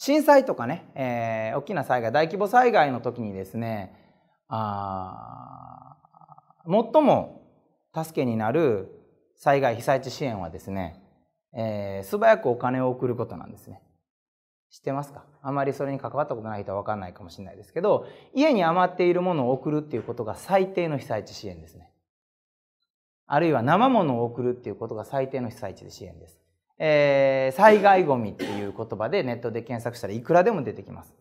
震災とかね、えー、大きな災害、大規模災害の時にですね、あ最も助けになる災害被災地支援はですね、えー、素早くお金を送ることなんですね。知ってますかあまりそれに関わったことない人は分かんないかもしれないですけど、家に余っているものを送るっていうことが最低の被災地支援ですね。あるいは生ものを送るっていうことが最低の被災地で支援です。えー、災害ごみう言葉でネットで検索したらいくらでも出てきます。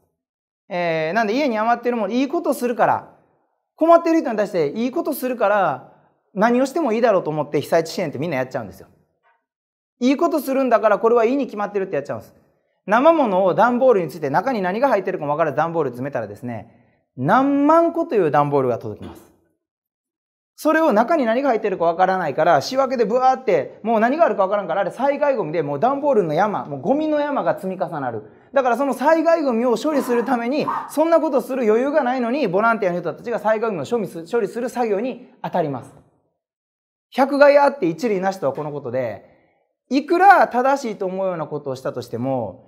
えー、なんで家に余ってるもん、いいことするから、困ってる人に対していいことするから、何をしてもいいだろうと思って被災地支援ってみんなやっちゃうんですよ。いいことするんだからこれはいいに決まってるってやっちゃうんです。生物を段ボールについて中に何が入ってるかも分からず段ボール詰めたらですね、何万個という段ボールが届きます。それを中に何が入ってるかわからないから、仕分けでブワーって、もう何があるかわからんから、あれ災害ゴミで、もう段ボールの山、もうゴミの山が積み重なる。だからその災害ゴミを処理するために、そんなことする余裕がないのに、ボランティアの人たちが災害ゴミを処理する作業に当たります。百害あって一理なしとはこのことで、いくら正しいと思うようなことをしたとしても、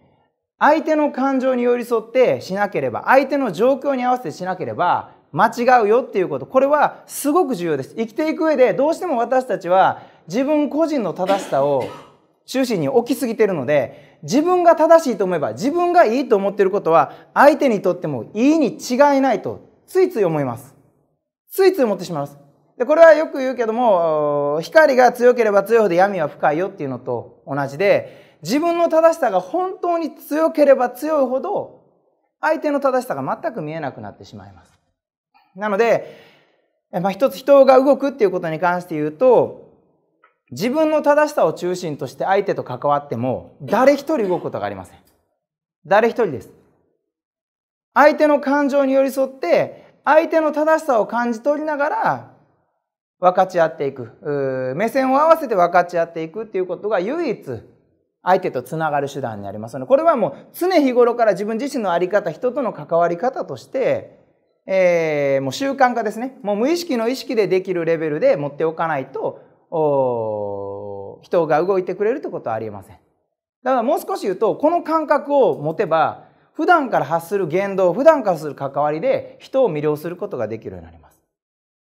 相手の感情に寄り添ってしなければ、相手の状況に合わせてしなければ、間違うよっていうことこれはすごく重要です生きていく上でどうしても私たちは自分個人の正しさを中心に置きすぎてるので自分が正しいと思えば自分がいいと思ってることは相手にとってもいいに違いないとついつい思いますついつい思ってしまいますでこれはよく言うけども光が強ければ強いほど闇は深いよっていうのと同じで自分の正しさが本当に強ければ強いほど相手の正しさが全く見えなくなってしまいますなので、まあ、一つ人が動くっていうことに関して言うと、自分の正しさを中心として相手と関わっても、誰一人動くことがありません。誰一人です。相手の感情に寄り添って、相手の正しさを感じ取りながら、分かち合っていく。目線を合わせて分かち合っていくっていうことが唯一、相手とつながる手段になりますので、これはもう常日頃から自分自身の在り方、人との関わり方として、えー、もう習慣化ですね。もう無意識の意識でできるレベルで持っておかないと、人が動いてくれるってことはありえません。だからもう少し言うと、この感覚を持てば、普段から発する言動、普段からする関わりで人を魅了することができるようになります。